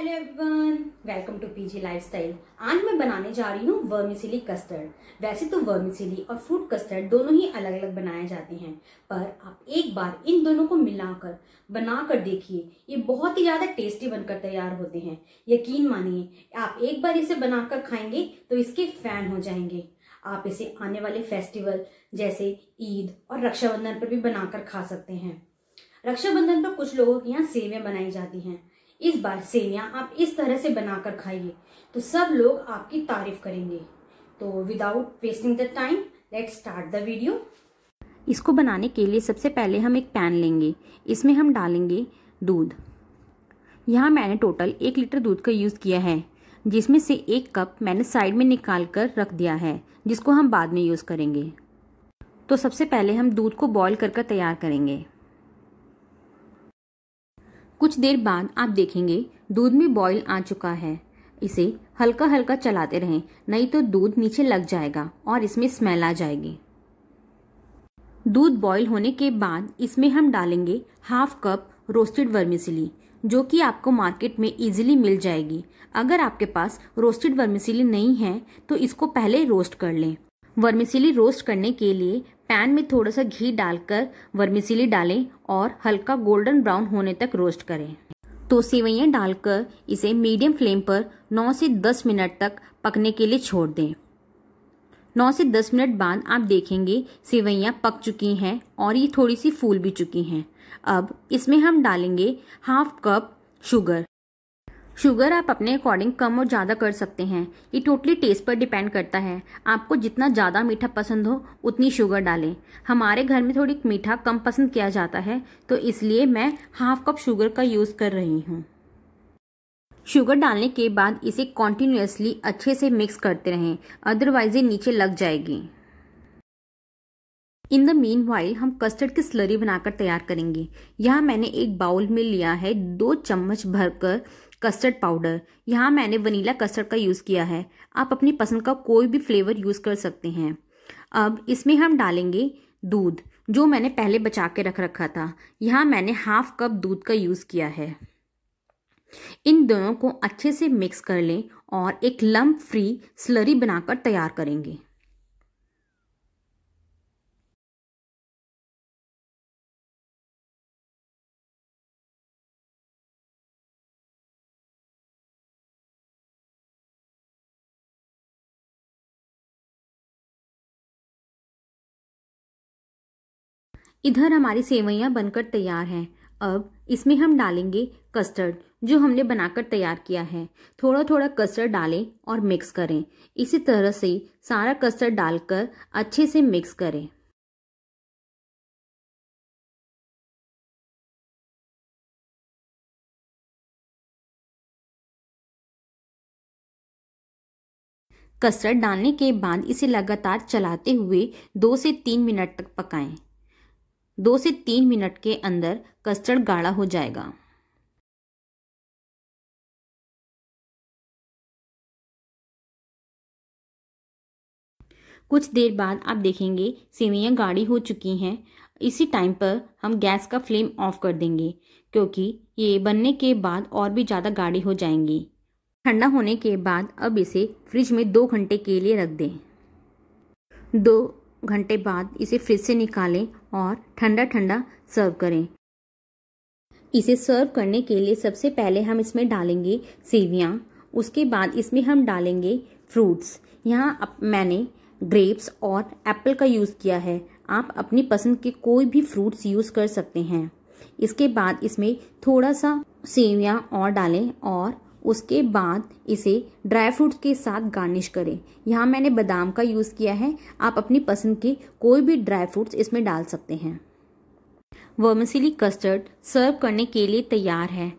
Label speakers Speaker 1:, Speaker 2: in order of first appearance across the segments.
Speaker 1: Hello everyone welcome to PG lifestyle आज मैं बनाने जा रही हूँ वर्मिसिली कस्टर्ड वैसे तो वर्मिसिली और फ्रूट कस्टर्ड दोनों ही अलग अलग बनाए जाते हैं पर आप एक बार इन दोनों को मिलाकर बनाकर देखिए ये बहुत ही ज़्यादा टेस्टी बनकर तैयार होते हैं यकीन मानिए आप एक बार इसे बनाकर खाएंगे तो इसके फैन हो जाएंगे आप इसे आने वाले फेस्टिवल जैसे ईद और रक्षाबंधन पर भी बनाकर खा सकते हैं रक्षाबंधन पर कुछ लोगों के यहाँ सेवियाँ बनाई जाती हैं इस बार सेवियां आप इस तरह से बनाकर खाइए तो सब लोग आपकी तारीफ करेंगे तो without wasting the time let start the video इसको बनाने के लिए सबसे पहले हम एक पैन लेंगे इसमें हम डालेंगे दूध यहाँ मैंने टोटल एक लीटर दूध का यूज़ किया है जिसमें से एक कप मैंने साइड में निकाल कर रख दिया है जिसको हम बाद में यूज़ करेंगे तो सबसे पहले हम दूध को बॉईल करके कर तैयार करेंगे कुछ देर बाद आप देखेंगे दूध में बॉईल आ चुका है इसे हल्का हल्का चलाते रहें नहीं तो दूध नीचे लग जाएगा और इसमें स्मेल आ जाएगी दूध बॉईल होने के बाद इसमें हम डालेंगे हाफ कप रोस्टेड वर्मिसिली जो कि आपको मार्केट में इजीली मिल जाएगी अगर आपके पास रोस्टेड वर्मिसिली नहीं है तो इसको पहले रोस्ट कर लें वर्मिसिली रोस्ट करने के लिए पैन में थोड़ा सा घी डालकर वर्मिसिली डालें और हल्का गोल्डन ब्राउन होने तक रोस्ट करें तो सेवैयाँ डालकर इसे मीडियम फ्लेम पर 9 से 10 मिनट तक पकने के लिए छोड़ दें 9 से 10 मिनट बाद आप देखेंगे सेवैयाँ पक चुकी हैं और ये थोड़ी सी फूल भी चुकी हैं अब इसमें हम डालेंगे हाफ कप शुगर शुगर आप अपने अकॉर्डिंग कम और ज़्यादा कर सकते हैं ये टोटली टेस्ट पर डिपेंड करता है आपको जितना ज़्यादा मीठा पसंद हो उतनी शुगर डालें हमारे घर में थोड़ी मीठा कम पसंद किया जाता है तो इसलिए मैं हाफ कप शुगर का यूज़ कर रही हूँ शुगर डालने के बाद इसे कॉन्टिन्यूसली अच्छे से मिक्स करते रहें अदरवाइज ये नीचे लग जाएगी इन द मीन वाइल हम कस्टर्ड की स्लरी बनाकर तैयार करेंगे यहाँ मैंने एक बाउल में लिया है दो चम्मच भरकर कस्टर्ड पाउडर यहाँ मैंने वनीला कस्टर्ड का यूज़ किया है आप अपनी पसंद का कोई भी फ्लेवर यूज़ कर सकते हैं अब इसमें हम डालेंगे दूध जो मैंने पहले बचा के रख रखा था यहाँ मैंने हाफ कप दूध का यूज़ किया है इन दोनों को अच्छे से मिक्स कर लें और एक लम्प फ्री स्लरी बनाकर तैयार करेंगे इधर हमारी सेवैयाँ बनकर तैयार हैं अब इसमें हम डालेंगे कस्टर्ड जो हमने बनाकर तैयार किया है थोड़ा थोड़ा कस्टर्ड डालें और मिक्स करें इसी तरह से सारा कस्टर्ड डालकर अच्छे से मिक्स करें कस्टर्ड डालने के बाद इसे लगातार चलाते हुए दो से तीन मिनट तक पकाएं। दो से तीन मिनट के अंदर कस्टर्ड गाढ़ा हो जाएगा कुछ देर बाद आप देखेंगे सेवैयाँ गाढ़ी हो चुकी हैं इसी टाइम पर हम गैस का फ्लेम ऑफ कर देंगे क्योंकि ये बनने के बाद और भी ज़्यादा गाढ़ी हो जाएंगी ठंडा होने के बाद अब इसे फ्रिज में दो घंटे के लिए रख दें दो घंटे बाद इसे फ्रिज से निकालें और ठंडा ठंडा सर्व करें इसे सर्व करने के लिए सबसे पहले हम इसमें डालेंगे सेवियाँ उसके बाद इसमें हम डालेंगे फ्रूट्स यहाँ मैंने ग्रेप्स और एप्पल का यूज़ किया है आप अपनी पसंद के कोई भी फ्रूट्स यूज़ कर सकते हैं इसके बाद इसमें थोड़ा सा सेवियाँ और डालें और उसके बाद इसे ड्राई फ्रूट्स के साथ गार्निश करें यहाँ मैंने बादाम का यूज़ किया है आप अपनी पसंद के कोई भी ड्राई फ्रूट्स इसमें डाल सकते हैं वर्मसिली कस्टर्ड सर्व करने के लिए तैयार है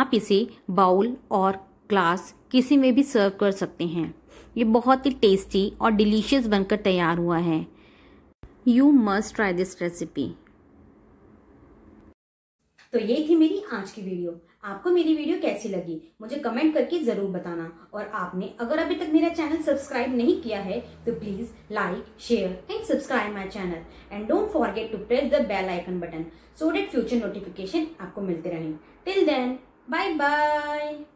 Speaker 1: आप इसे बाउल और ग्लास किसी में भी सर्व कर सकते हैं ये बहुत ही टेस्टी और डिलीशियस बनकर तैयार हुआ है you must try this recipe तो ये थी मेरी आज की वीडियो आपको मेरी वीडियो कैसी लगी मुझे कमेंट करके ज़रूर बताना और आपने अगर अभी तक मेरा चैनल सब्सक्राइब नहीं किया है तो please like share and subscribe my channel and don't forget to press the bell icon button so that future notification आपको मिलते रहे टिल देन बाय बाय